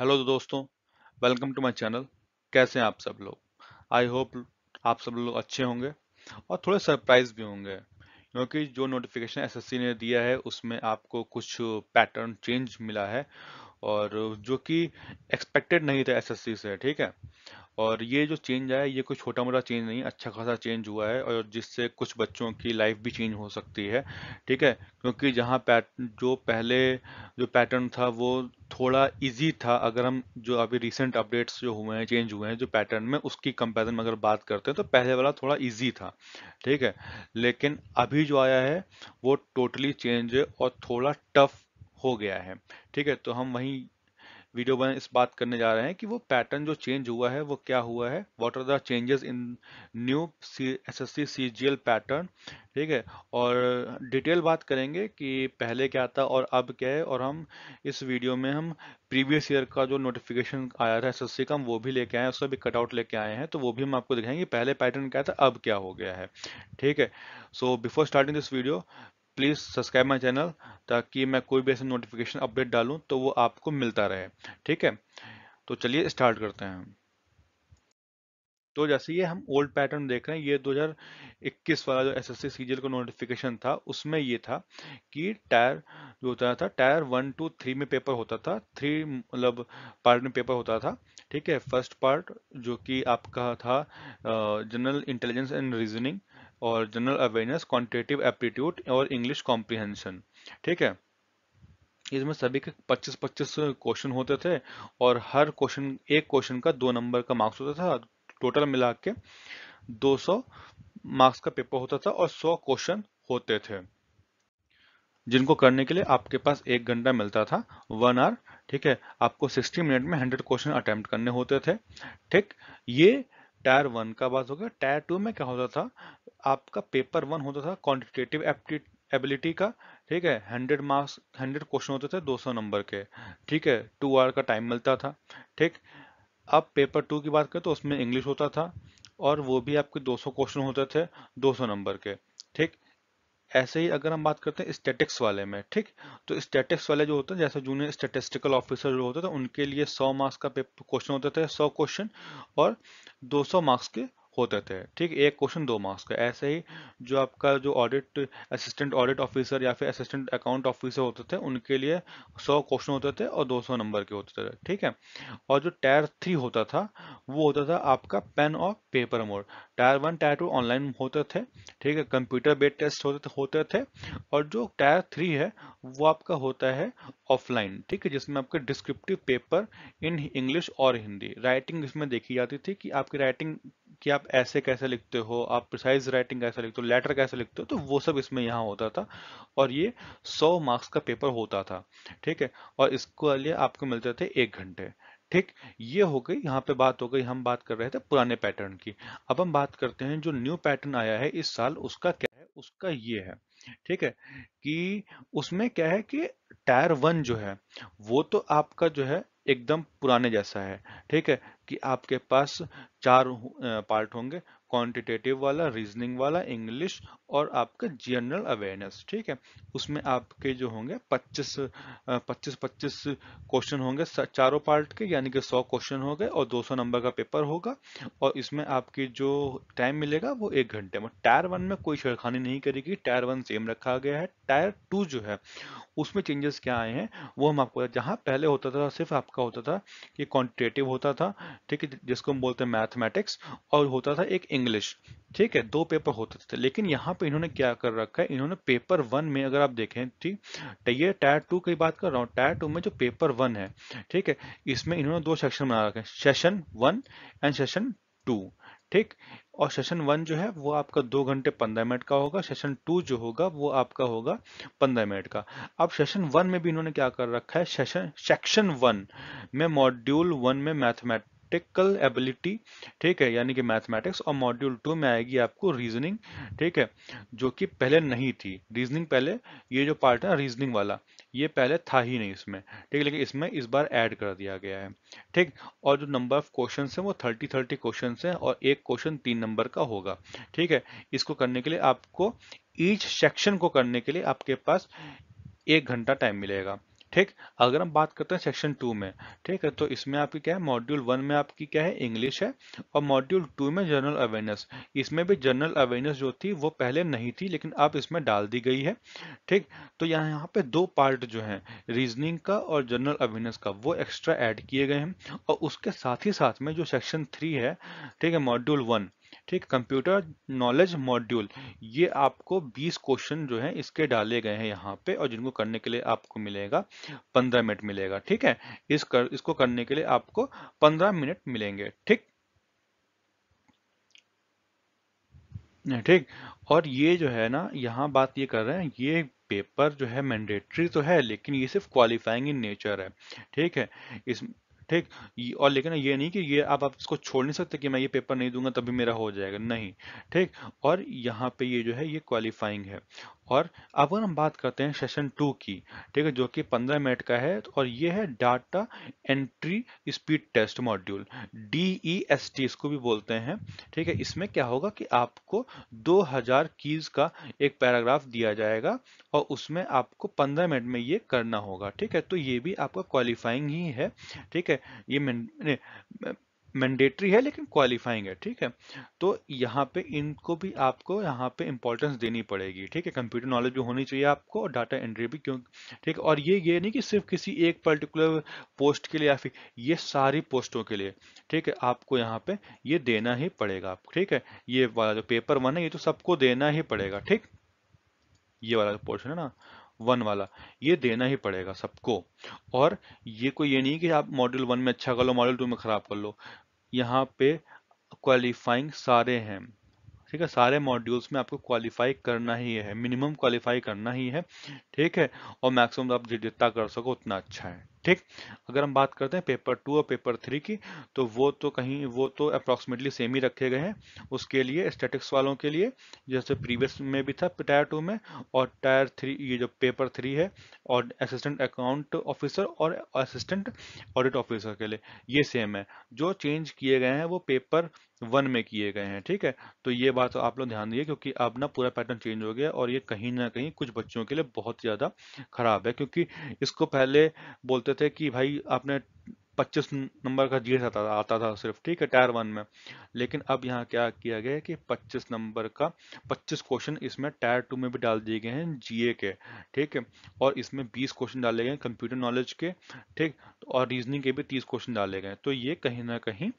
hello दोस्तों welcome to my channel कैसे हैं आप सब लोग आई होप आप सब लोग अच्छे होंगे और थोड़े सरप्राइज भी होंगे क्योंकि जो नोटिफिकेशन एसएससी ने दिया है उसमें आपको कुछ पैटर्न चेंज मिला है और जो कि एक्सपेक्टेड नहीं था एसएससी से ठीक है और ये जो चेंज आया ये कोई छोटा मोटा चेंज नहीं अच्छा खासा चेंज हुआ है और जिससे कुछ बच्चों की लाइफ भी चेंज हो सकती है ठीक है क्योंकि जहाँ पैट जो पहले जो पैटर्न था वो थोड़ा इजी था अगर हम जो अभी रिसेंट अपडेट्स जो हुए हैं चेंज हुए हैं जो पैटर्न में उसकी कंपेरिजन में अगर बात करते हैं तो पहले वाला थोड़ा ईजी था ठीक है लेकिन अभी जो आया है वो टोटली चेंज है और थोड़ा टफ हो गया है ठीक है तो हम वही वीडियो बन इस बात करने जा रहे हैं कि वो पैटर्न जो चेंज हुआ है वो क्या हुआ है what are the changes in new S S C G L pattern ठीक है और डिटेल बात करेंगे कि पहले क्या था और अब क्या है और हम इस वीडियो में हम प्रीवियस ईयर का जो नोटिफिकेशन आया था एस का हम वो भी लेके आए हैं उसका भी कटआउट लेके आए हैं तो वो भी हम आपको दिखाएंगे पहले पैटर्न क्या था अब क्या हो गया है ठीक है so before starting this video please subscribe my channel ताकि मैं कोई भी ऐसे नोटिफिकेशन अपडेट डालूं तो वो आपको मिलता रहे ठीक है तो चलिए स्टार्ट करते हैं तो जैसे ये हम ओल्ड पैटर्न देख रहे हैं ये 2021 वाला जो एसएससी सीजीएल का नोटिफिकेशन था उसमें ये था कि टायर जो होता था टायर वन टू थ्री में पेपर होता था थ्री मतलब पार्ट में पेपर होता था ठीक है फर्स्ट पार्ट जो कि आपका था जनरल इंटेलिजेंस एंड रीजनिंग और जनरल अवेयरनेस क्वान्टिटेटिव एप्टीट्यूड और इंग्लिश कॉम्प्रिहेंशन ठीक है इसमें सभी के 25-25 क्वेश्चन होते थे और हर क्वेश्चन एक क्वेश्चन का दो नंबर का मार्क्स होता था टोटल मिला के दो मार्क्स का पेपर होता था और 100 क्वेश्चन होते थे जिनको करने के लिए आपके पास एक घंटा मिलता था वन आवर ठीक है आपको 60 मिनट में 100 क्वेश्चन अटेम्प्ट करने होते थे ठीक ये टायर वन का बात हो गया टायर टू में क्या होता था आपका पेपर वन होता था क्वान्टिटेटिव एबिलिटी का ठीक है हंड्रेड मार्क्स हंड्रेड क्वेश्चन होते थे दो सौ नंबर के ठीक है टू आवर का टाइम मिलता था ठीक अब पेपर टू की बात करें तो उसमें इंग्लिश होता था और वो भी आपके 200 क्वेश्चन होते थे 200 नंबर के ठीक ऐसे ही अगर हम बात करते हैं स्टेटिक्स वाले में ठीक तो स्टेटिक्स वाले जो होते हैं जैसे जूनियर स्टेटिस्टिकल ऑफिसर जो होते थे उनके लिए 100 मार्क्स का क्वेश्चन होते थे 100 क्वेश्चन और 200 मार्क्स के होते थे ठीक एक क्वेश्चन दो मार्क्स का ऐसे ही जो आपका जो ऑडिट असिस्टेंट ऑडिट ऑफिसर या फिर असिस्टेंट अकाउंट ऑफिसर होते थे उनके लिए सौ क्वेश्चन होते थे और दो सौ नंबर के होते थे ठीक है और जो टायर थ्री होता था वो होता था आपका पेन और paper mode tier one tier two online होते थे ठीक है कंप्यूटर बेस्ड टेस्ट होते थे होते थे और जो टायर थ्री है वो आपका होता है ऑफलाइन ठीक है जिसमें आपके डिस्क्रिप्टिव पेपर इन इंग्लिश और हिंदी राइटिंग इसमें देखी जाती थी कि आपकी राइटिंग कि आप ऐसे कैसे लिखते हो आप प्रिसाइज राइटिंग कैसे लिखते हो लेटर कैसे लिखते हो तो वो सब इसमें यहाँ होता था और ये 100 मार्क्स का पेपर होता था ठीक है और इसको लिए आपको मिलते थे एक घंटे ठीक ये हो गई यहाँ पे बात हो गई हम बात कर रहे थे पुराने पैटर्न की अब हम बात करते हैं जो न्यू पैटर्न आया है इस साल उसका क्या है उसका ये है ठीक है कि उसमें क्या है कि टायर वन जो है वो तो आपका जो है एकदम पुराने जैसा है ठीक है कि आपके पास चार पार्ट होंगे क्वांटिटेटिव वाला रीजनिंग वाला इंग्लिश और आपका जनरल अवेयरनेस ठीक है उसमें आपके जो होंगे 25 25 25 क्वेश्चन होंगे चारों पार्ट के यानी कि 100 क्वेश्चन हो गए और 200 नंबर का पेपर होगा और इसमें आपकी जो टाइम मिलेगा वो एक घंटे में टायर वन में कोई छेड़खानी नहीं करेगी टायर वन सेम रखा गया है टायर टू जो है उसमें चेंजेस क्या आए हैं वो हम आपको जहाँ पहले होता था सिर्फ आपका होता था कि क्वान्टिटेटिव होता था ठीक है जिसको हम बोलते हैं मैथ मैथमेटिक्स और होता था एक इंग्लिश ठीक है दो पेपर होते थे लेकिन यहाँ पे इन्होंने क्या कर रखा है इन्होंने पेपर वन में अगर आप देखें ठीक तो ये टायर टू की बात कर रहा हूँ टायर टू में जो पेपर वन है ठीक है इसमें इन्होंने दो सेक्शन बना रखे हैं session one and session two ठीक और सेशन वन जो है वो आपका दो घंटे पंद्रह मिनट का होगा सेशन टू जो होगा वो आपका होगा पंद्रह मिनट का अब सेशन वन में भी इन्होंने क्या कर रखा है सेशन सेक्शन वन में मॉड्यूल वन में मैथमेट मैथमेटिकल एबिलिटी ठीक है यानी कि मैथमेटिक्स और मॉड्यूल टू में आएगी आपको रीजनिंग ठीक है जो कि पहले नहीं थी रीजनिंग पहले ये जो पार्ट है रीजनिंग वाला ये पहले था ही नहीं इसमें ठीक है लेकिन इसमें इस बार ऐड कर दिया गया है ठीक और जो नंबर ऑफ क्वेश्चन है वो थर्टी थर्टी क्वेश्चन है और एक क्वेश्चन तीन नंबर का होगा ठीक है इसको करने के लिए आपको ईच सेक्शन को करने के लिए आपके पास एक घंटा टाइम मिलेगा ठीक अगर हम बात करते हैं सेक्शन टू में ठीक है तो इसमें आपकी क्या है मॉड्यूल वन में आपकी क्या है इंग्लिश है और मॉड्यूल टू में जनरल अवेयरनेस इसमें भी जनरल अवेयरनेस जो थी वो पहले नहीं थी लेकिन अब इसमें डाल दी गई है ठीक तो यहाँ यहाँ पे दो पार्ट जो है रीजनिंग का और जनरल अवेयरनेस का वो एक्स्ट्रा ऐड किए गए हैं और उसके साथ ही साथ में जो सेक्शन थ्री है ठीक है मॉड्यूल वन ठीक कंप्यूटर नॉलेज मॉड्यूल ये आपको 20 क्वेश्चन जो है इसके डाले गए हैं यहाँ पे और जिनको करने के लिए आपको मिलेगा 15 मिनट मिलेगा ठीक है इस कर, इसको करने के लिए आपको 15 मिनट मिलेंगे ठीक ठीक और ये जो है ना यहाँ बात ये कर रहे हैं ये पेपर जो है मैंडेटरी तो है लेकिन ये सिर्फ क्वालिफाइंग इन नेचर है ठीक है इस ठीक और लेकिन ये नहीं कि ये आप आप इसको छोड़ नहीं सकते कि मैं ये पेपर नहीं दूंगा तभी मेरा हो जाएगा नहीं ठीक और यहाँ पे ये जो है ये क्वालिफाइंग है और अब हम बात करते हैं सेशन टू की ठीक है जो कि 15 मिनट का है तो और ये है data entry speed test module D E S T इसको भी बोलते हैं ठीक है इसमें क्या होगा कि आपको 2000 कीज का एक पैराग्राफ दिया जाएगा और उसमें आपको 15 मिनट में ये करना होगा ठीक है तो ये भी आपका क्वालिफाइंग ही है ठीक है ये मैंडेटरी है लेकिन क्वालिफाइंग है ठीक है तो यहाँ पे इनको भी आपको यहाँ पे इंपॉर्टेंस देनी पड़ेगी ठीक है कंप्यूटर नॉलेज भी होनी चाहिए आपको और डाटा एंट्री भी क्यों ठीक है और ये ये नहीं कि सिर्फ किसी एक पर्टिकुलर पोस्ट के लिए या फिर ये सारी पोस्टों के लिए ठीक है आपको यहाँ पे ये देना ही पड़ेगा ठीक है ये वाला जो पेपर वन है ये तो सबको देना ही पड़ेगा ठीक ये वाला जो पोर्शन है ना वन वाला ये देना ही पड़ेगा सबको और ये कोई ये नहीं कि आप मॉड्यूल वन में अच्छा कर लो मॉड्यूल टू में ख़राब कर लो यहाँ पे क्वालिफाइंग सारे हैं ठीक है सारे मॉड्यूल्स में आपको क्वालिफाई करना ही है मिनिमम क्वालिफाई करना ही है ठीक है और मैक्सिमम आप जितना कर सको उतना अच्छा है ठीक अगर हम बात करते हैं पेपर टू और पेपर थ्री की तो वो तो कहीं वो तो अप्रॉक्सीमेटली सेम ही रखे गए हैं उसके लिए स्टेटिक्स वालों के लिए जैसे प्रीवियस में भी था टायर टू में और टायर थ्री ये जो पेपर थ्री है और असिस्टेंट अकाउंट ऑफिसर और असिस्टेंट ऑडिट ऑफिसर के लिए ये सेम है जो चेंज किए गए हैं वो पेपर वन में किए गए हैं ठीक है तो ये बात आप लोग ध्यान दिए क्योंकि अब ना पूरा पैटर्न चेंज हो गया और ये कहीं ना कहीं कुछ बच्चों के लिए बहुत ज़्यादा खराब है क्योंकि इसको पहले बोलते थे कि भाई आपने 25 नंबर का जीएस आता था आता था सिर्फ ठीक है टायर वन में लेकिन अब यहाँ क्या किया गया कि 25 नंबर का 25 क्वेश्चन इसमें टायर टू में भी डाल दिए गए हैं जीए के ठीक है और इसमें 20 क्वेश्चन डाले गए कंप्यूटर नॉलेज के ठीक और रीजनिंग के भी 30 क्वेश्चन डाले गए तो ये कहीं ना कहीं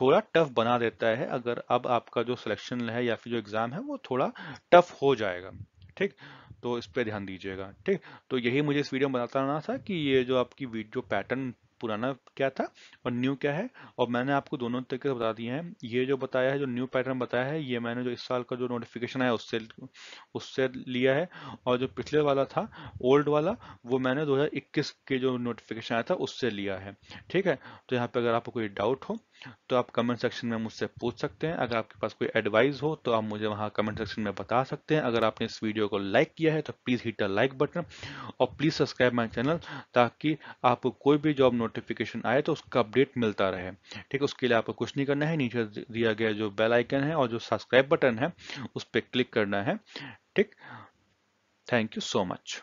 थोड़ा टफ बना देता है अगर अब आपका जो सिलेक्शन है या फिर जो एग्ज़ाम है वो थोड़ा टफ हो जाएगा ठीक तो इस पर ध्यान दीजिएगा ठीक तो यही मुझे इस वीडियो में बताना था कि ये जो आपकी वीडियो पैटर्न पुराना क्या था और न्यू क्या है और मैंने आपको दोनों तरीके से बता दिए हैं ये जो बताया है जो न्यू पैटर्न बताया है ये मैंने जो इस साल का जो नोटिफिकेशन आया उससे उससे लिया है और जो पिछले वाला था ओल्ड वाला वो मैंने 2021 के जो नोटिफिकेशन आया था उससे लिया है ठीक है तो यहाँ पे अगर आपको कोई डाउट हो तो आप कमेंट सेक्शन में मुझसे पूछ सकते हैं अगर आपके पास कोई एडवाइस हो तो आप मुझे वहाँ कमेंट सेक्शन में बता सकते हैं अगर आपने इस वीडियो को लाइक किया है तो please hit a like button और प्लीज़ सब्सक्राइब माई चैनल ताकि आपको कोई भी जॉब नोट नोटिफिकेशन आए तो उसका अपडेट मिलता रहे ठीक है उसके लिए आपको कुछ नहीं करना है नीचे दिया गया जो बेल आइकन है और जो सब्सक्राइब बटन है उस पर क्लिक करना है ठीक थैंक यू सो मच